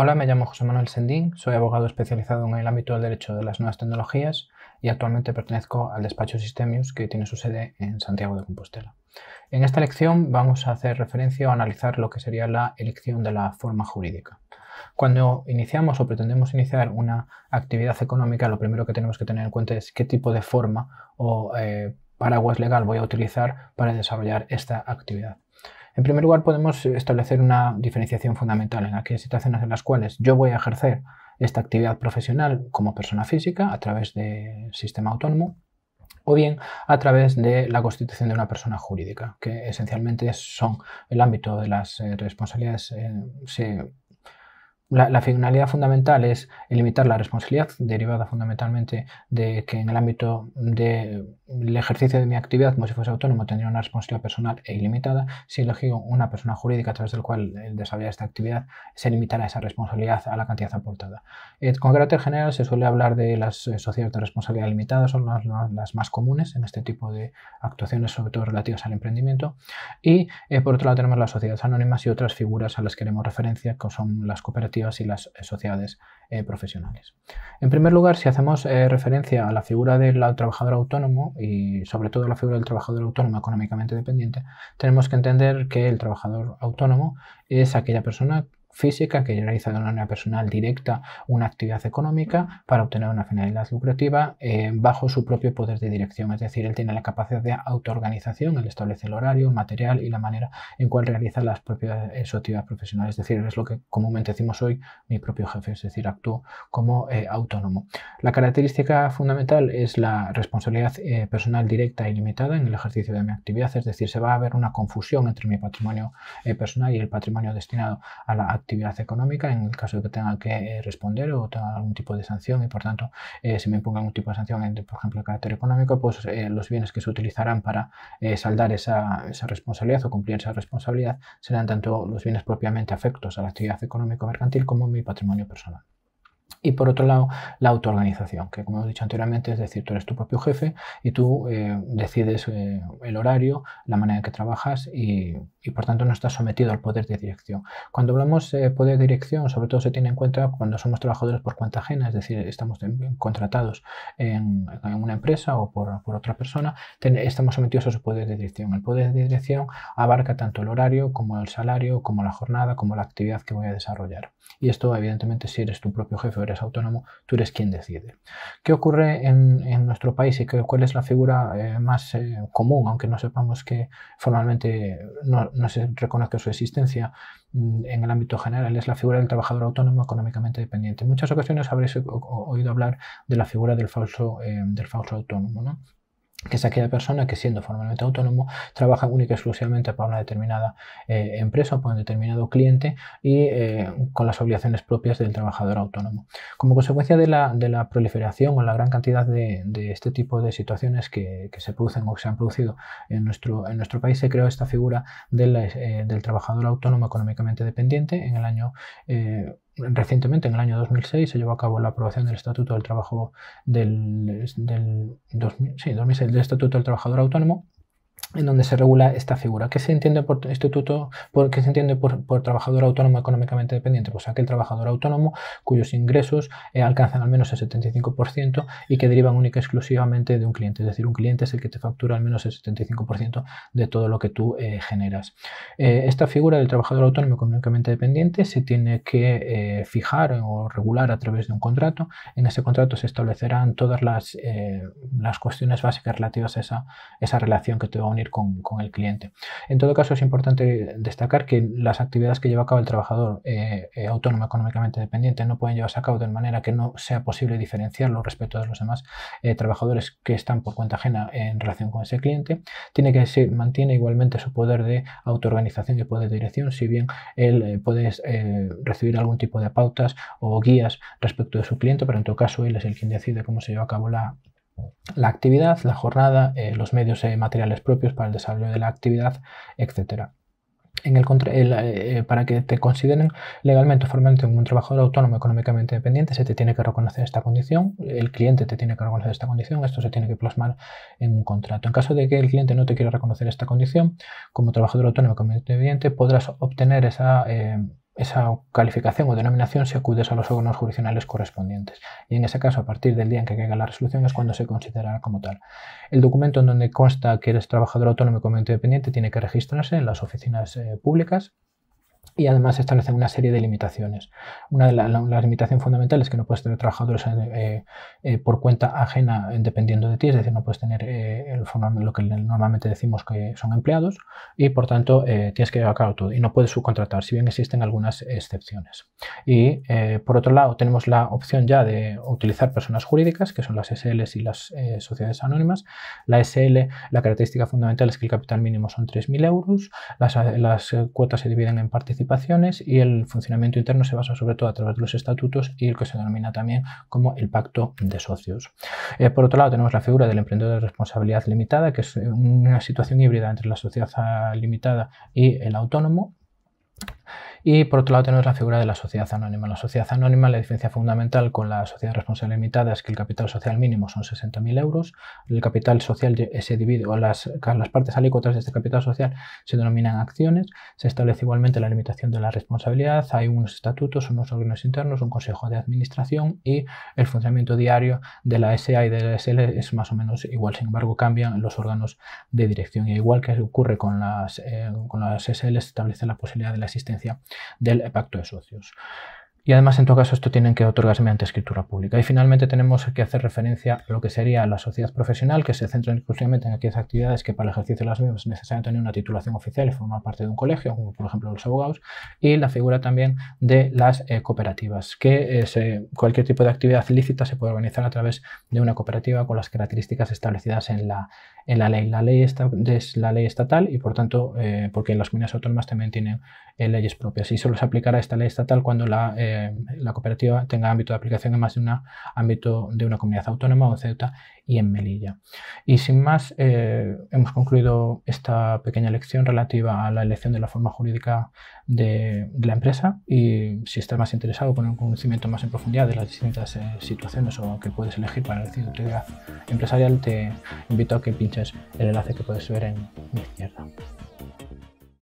Hola, me llamo José Manuel Sendín, soy abogado especializado en el ámbito del derecho de las nuevas tecnologías y actualmente pertenezco al despacho Systemius que tiene su sede en Santiago de Compostela. En esta lección vamos a hacer referencia o analizar lo que sería la elección de la forma jurídica. Cuando iniciamos o pretendemos iniciar una actividad económica, lo primero que tenemos que tener en cuenta es qué tipo de forma o eh, paraguas legal voy a utilizar para desarrollar esta actividad. En primer lugar, podemos establecer una diferenciación fundamental en aquellas situaciones en las cuales yo voy a ejercer esta actividad profesional como persona física a través del sistema autónomo o bien a través de la constitución de una persona jurídica, que esencialmente son el ámbito de las eh, responsabilidades. Eh, la, la, finalidad fundamental es limitar la responsabilidad derivada fundamentalmente de que en el ámbito de el ejercicio de mi actividad como si fuese autónomo tendría una responsabilidad personal e ilimitada. Si elegí una persona jurídica a través del cual el eh, desarrollar esta actividad, se limitará esa responsabilidad a la cantidad aportada. Eh, con carácter general se suele hablar de las eh, sociedades de responsabilidad limitada, son las, más comunes en este tipo de actuaciones, sobre todo relativas al emprendimiento. Y por otro lado tenemos las sociedades anónimas y otras figuras a las que haremos referencia, que son las cooperativas y las sociedades profesionales. En primer lugar, si hacemos referencia a la figura del trabajador autónomo y sobre todo la figura del trabajador autónomo económicamente dependiente, tenemos que entender que el trabajador autónomo es aquella persona física que realiza de una manera personal directa una actividad económica para obtener una finalidad lucrativa eh, bajo su propio poder de dirección. Es decir, él tiene la capacidad de autoorganización, él establece el horario, el material y la manera en cual realiza las propias, su actividad profesional. Es decir, es lo que comúnmente decimos hoy mi propio jefe, es decir, actúo como eh, autónomo. La característica fundamental es la responsabilidad eh, personal directa y limitada en el ejercicio de mi actividad, es decir, se va a haber una confusión entre mi patrimonio personal y el patrimonio destinado a la actividad actividad económica en el caso de que tenga que eh, responder o tenga algún tipo de sanción y por tanto eh, se me imponga algún tipo de sanción, por ejemplo, de carácter económico, pues eh, los bienes que se utilizarán para saldar esa, esa, responsabilidad o cumplir esa responsabilidad serán tanto los bienes propiamente afectos a la actividad económico-mercantil como mi patrimonio personal. Y por otro lado, la autoorganización, que como hemos dicho anteriormente, es decir, tú eres tu propio jefe y tú eh, decides eh, el horario, la manera en que trabajas y, por tanto no estás sometido al poder de dirección. Cuando hablamos de eh, poder de dirección, sobre todo se tiene en cuenta cuando somos trabajadores por cuenta ajena, es decir, estamos contratados en, una empresa o por, otra persona, estamos sometidos a su poder de dirección. El poder de dirección abarca tanto el horario como el salario, como la jornada, como la actividad que voy a desarrollar. Y esto, evidentemente, si eres tu propio jefe, eres autónomo, tú eres quien decide. ¿Qué ocurre en, nuestro país y cuál es la figura eh, más eh, común, aunque no sepamos que formalmente no, se reconozca su existencia mm, en el ámbito general? Es la figura del trabajador autónomo económicamente dependiente. En muchas ocasiones habréis oído hablar de la figura del falso, eh, del falso autónomo. ¿no? que es aquella persona que siendo formalmente autónomo trabaja única y exclusivamente para una determinada eh, empresa o para un determinado cliente y eh, con las obligaciones propias del trabajador autónomo. Como consecuencia de la, de la proliferación o la gran cantidad de, este tipo de situaciones que, se producen o que se han producido en nuestro, en nuestro país, se creó esta figura del eh, trabajador autónomo económicamente dependiente en el año recientemente, en el año 2006, se llevó a cabo la aprobación del Estatuto del Trabajo del, 2006, del Estatuto del Trabajador Autónomo, en donde se regula esta figura. ¿Qué se entiende por Por, se entiende por, trabajador autónomo económicamente dependiente? Pues aquel trabajador autónomo cuyos ingresos eh, alcanzan al menos el 75% y que derivan única y exclusivamente de un cliente. Es decir, un cliente es el que te factura al menos el 75% de todo lo que tú eh, generas. Eh, esta figura del trabajador autónomo económicamente dependiente se tiene que fijar o regular a través de un contrato. En ese contrato se establecerán todas las, cuestiones básicas relativas a esa, esa relación que te va a con, el cliente. En todo caso, es importante destacar que las actividades que lleva a cabo el trabajador eh, eh, autónomo económicamente dependiente no pueden llevarse a cabo de manera que no sea posible diferenciarlo respecto de los demás eh, trabajadores que están por cuenta ajena en relación con ese cliente. Tiene que se mantiene igualmente su poder de autoorganización y poder de dirección, si bien él puede recibir algún tipo de pautas o guías respecto de su cliente, pero en todo caso él es el quien decide cómo se lleva a cabo la, la actividad, la jornada, eh, los medios eh, materiales propios para el desarrollo de la actividad, etc. En el, eh, para que te consideren legalmente o formalmente un trabajador autónomo económicamente dependiente, se te tiene que reconocer esta condición, el cliente te tiene que reconocer esta condición, esto se tiene que plasmar en un contrato. En caso de que el cliente no te quiera reconocer esta condición, como trabajador autónomo económicamente dependiente podrás obtener esa esa calificación o denominación se acudes a los órganos jurisdiccionales correspondientes. Y en ese caso, a partir del día en que caiga la resolución es cuando se considerará como tal. El documento en donde consta que eres trabajador autónomo y independiente tiene que registrarse en las oficinas eh, públicas y además establecen una serie de limitaciones. Una de las limitaciones fundamentales es que no puedes tener trabajadores eh, eh, por cuenta ajena dependiendo de ti, es decir, no puedes tener eh, lo que normalmente decimos que son empleados y por tanto tienes que llevar a cabo todo y no puedes subcontratar, si bien existen algunas excepciones. Y por otro lado tenemos la opción ya de utilizar personas jurídicas, que son las SLs y las sociedades anónimas. La SL, la característica fundamental es que el capital mínimo son 3.000 euros, las, las cuotas se dividen en partes participaciones y el funcionamiento interno se basa sobre todo a través de los estatutos y el que se denomina también como el pacto de socios. Eh, por otro lado, tenemos la figura del emprendedor de responsabilidad limitada, que es una situación híbrida entre la sociedad limitada y el autónomo. Y por otro lado tenemos la figura de la sociedad anónima. La sociedad anónima, la diferencia fundamental con la sociedad responsable limitada es que el capital social mínimo son 60.000 euros. El capital social se divide, o las, partes alícuotas de este capital social se denominan acciones. Se establece igualmente la limitación de la responsabilidad. Hay unos estatutos, unos órganos internos, un consejo de administración y el funcionamiento diario de la SA y de la SL es más o menos igual. Sin embargo, cambian los órganos de dirección. Y igual que ocurre con las, eh, con las SL, se establece la posibilidad de la existencia del pacto de socios. Y además, en todo caso, esto tienen que otorgarse mediante escritura pública. Y finalmente tenemos que hacer referencia a lo que sería la sociedad profesional, que se centra exclusivamente en aquellas actividades que para el ejercicio de las mismas es necesario tener una titulación oficial y formar parte de un colegio, como por ejemplo los abogados, y la figura también de las eh, cooperativas, que eh, cualquier tipo de actividad lícita se puede organizar a través de una cooperativa con las características establecidas en la, en la ley. La ley es la ley estatal y por tanto, eh, porque las comunidades autónomas también tienen leyes propias y solo se aplicará esta ley estatal cuando la eh, la cooperativa tenga ámbito de aplicación en más de un ámbito de una comunidad autónoma o en Ceuta y en Melilla. Y sin más, eh, hemos concluido esta pequeña lección relativa a la elección de la forma jurídica de, la empresa y si estás más interesado con un conocimiento más en profundidad de las distintas eh, situaciones o que puedes elegir para tu actividad empresarial, te invito a que pinches el enlace que puedes ver en la izquierda.